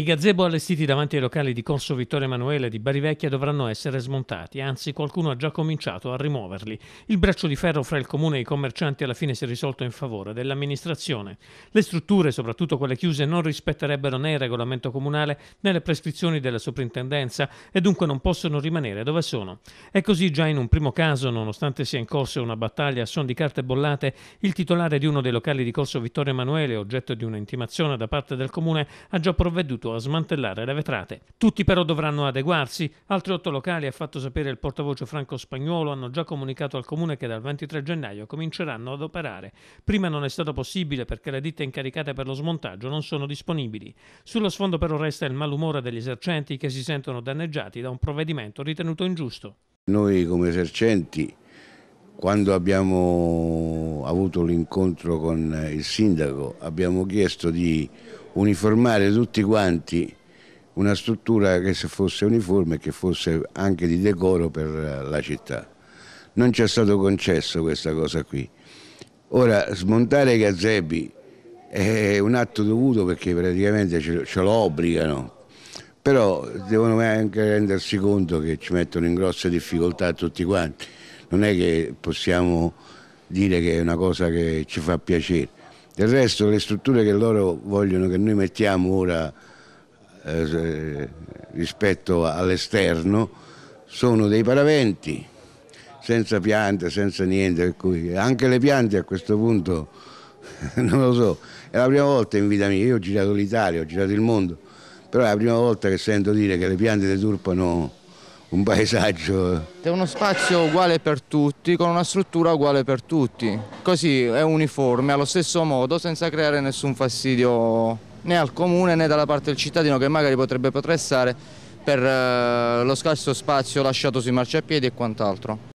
I gazebo allestiti davanti ai locali di Corso Vittorio Emanuele di Barivecchia dovranno essere smontati, anzi qualcuno ha già cominciato a rimuoverli. Il braccio di ferro fra il comune e i commercianti alla fine si è risolto in favore dell'amministrazione. Le strutture, soprattutto quelle chiuse, non rispetterebbero né il regolamento comunale né le prescrizioni della soprintendenza e dunque non possono rimanere dove sono. È così già in un primo caso, nonostante sia in corso una battaglia a son di carte bollate, il titolare di uno dei locali di Corso Vittorio Emanuele, oggetto di un'intimazione da parte del comune, ha già provveduto a smantellare le vetrate. Tutti però dovranno adeguarsi. Altri otto locali, ha fatto sapere il portavoce franco-spagnolo, hanno già comunicato al comune che dal 23 gennaio cominceranno ad operare. Prima non è stato possibile perché le ditte incaricate per lo smontaggio non sono disponibili. Sullo sfondo però resta il malumore degli esercenti che si sentono danneggiati da un provvedimento ritenuto ingiusto. Noi come esercenti quando abbiamo avuto l'incontro con il sindaco abbiamo chiesto di uniformare tutti quanti una struttura che fosse uniforme e che fosse anche di decoro per la città. Non ci è stato concesso questa cosa qui. Ora, smontare i Gazzebi è un atto dovuto perché praticamente ce lo obbligano, però devono anche rendersi conto che ci mettono in grosse difficoltà tutti quanti non è che possiamo dire che è una cosa che ci fa piacere. Del resto le strutture che loro vogliono che noi mettiamo ora eh, rispetto all'esterno sono dei paraventi, senza piante, senza niente, anche le piante a questo punto non lo so, è la prima volta in vita mia, io ho girato l'Italia, ho girato il mondo, però è la prima volta che sento dire che le piante deturpano un paesaggio. È uno spazio uguale per tutti, con una struttura uguale per tutti. Così è uniforme, allo stesso modo, senza creare nessun fastidio né al comune né dalla parte del cittadino che magari potrebbe protestare per eh, lo scarso spazio lasciato sui marciapiedi e quant'altro.